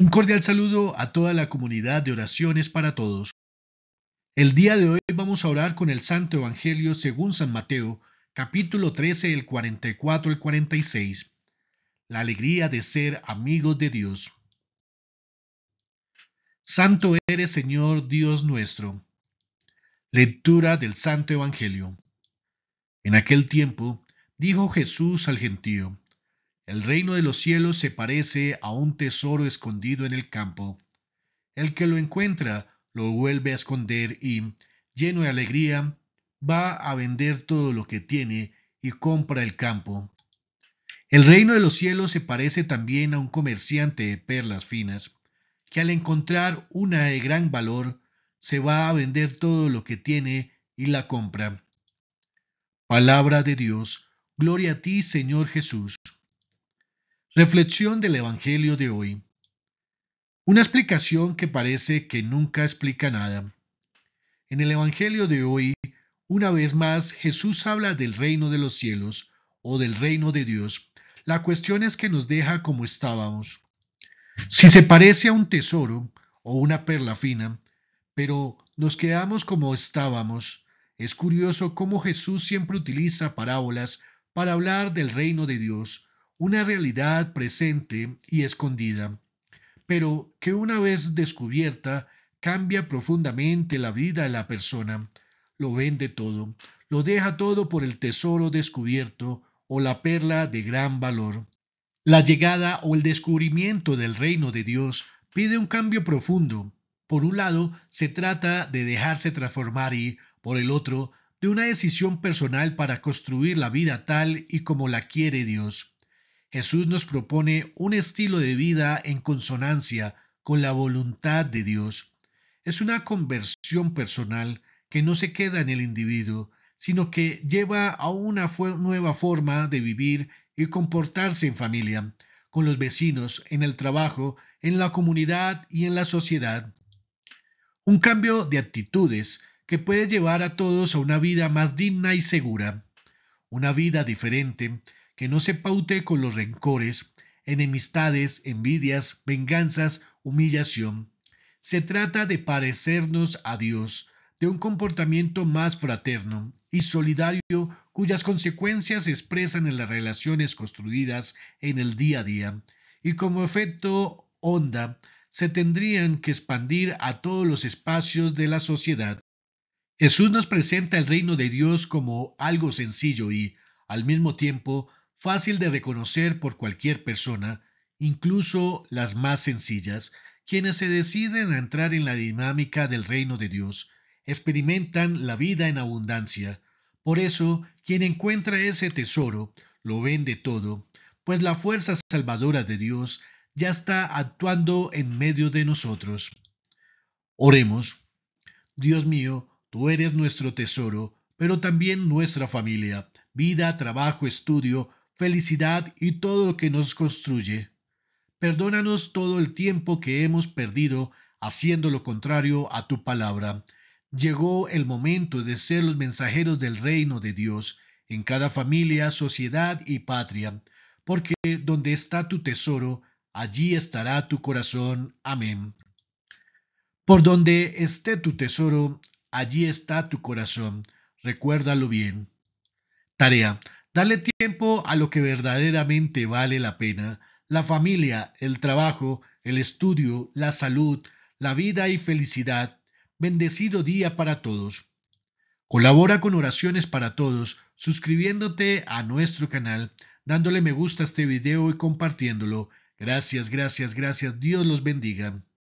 Un cordial saludo a toda la comunidad de oraciones para todos. El día de hoy vamos a orar con el Santo Evangelio según San Mateo, capítulo 13, el 44 al 46. La alegría de ser amigos de Dios. Santo eres, Señor Dios nuestro. Lectura del Santo Evangelio. En aquel tiempo dijo Jesús al gentío, el reino de los cielos se parece a un tesoro escondido en el campo. El que lo encuentra lo vuelve a esconder y, lleno de alegría, va a vender todo lo que tiene y compra el campo. El reino de los cielos se parece también a un comerciante de perlas finas, que al encontrar una de gran valor, se va a vender todo lo que tiene y la compra. Palabra de Dios, gloria a ti, Señor Jesús. Reflexión del Evangelio de hoy. Una explicación que parece que nunca explica nada. En el Evangelio de hoy, una vez más, Jesús habla del reino de los cielos o del reino de Dios. La cuestión es que nos deja como estábamos. Si se parece a un tesoro o una perla fina, pero nos quedamos como estábamos, es curioso cómo Jesús siempre utiliza parábolas para hablar del reino de Dios una realidad presente y escondida, pero que una vez descubierta cambia profundamente la vida de la persona, lo vende todo, lo deja todo por el tesoro descubierto o la perla de gran valor. La llegada o el descubrimiento del reino de Dios pide un cambio profundo. Por un lado, se trata de dejarse transformar y, por el otro, de una decisión personal para construir la vida tal y como la quiere Dios. Jesús nos propone un estilo de vida en consonancia con la voluntad de Dios. Es una conversión personal que no se queda en el individuo, sino que lleva a una nueva forma de vivir y comportarse en familia, con los vecinos, en el trabajo, en la comunidad y en la sociedad. Un cambio de actitudes que puede llevar a todos a una vida más digna y segura, una vida diferente que no se paute con los rencores, enemistades, envidias, venganzas, humillación. Se trata de parecernos a Dios, de un comportamiento más fraterno y solidario cuyas consecuencias se expresan en las relaciones construidas en el día a día y como efecto onda se tendrían que expandir a todos los espacios de la sociedad. Jesús nos presenta el reino de Dios como algo sencillo y, al mismo tiempo, fácil de reconocer por cualquier persona, incluso las más sencillas, quienes se deciden a entrar en la dinámica del reino de Dios, experimentan la vida en abundancia. Por eso, quien encuentra ese tesoro, lo vende todo, pues la fuerza salvadora de Dios ya está actuando en medio de nosotros. Oremos. Dios mío, tú eres nuestro tesoro, pero también nuestra familia, vida, trabajo, estudio, felicidad y todo lo que nos construye. Perdónanos todo el tiempo que hemos perdido haciendo lo contrario a tu palabra. Llegó el momento de ser los mensajeros del reino de Dios en cada familia, sociedad y patria, porque donde está tu tesoro, allí estará tu corazón. Amén. Por donde esté tu tesoro, allí está tu corazón. Recuérdalo bien. Tarea. Dale tiempo a lo que verdaderamente vale la pena, la familia, el trabajo, el estudio, la salud, la vida y felicidad. Bendecido día para todos. Colabora con oraciones para todos, suscribiéndote a nuestro canal, dándole me gusta a este video y compartiéndolo. Gracias, gracias, gracias. Dios los bendiga.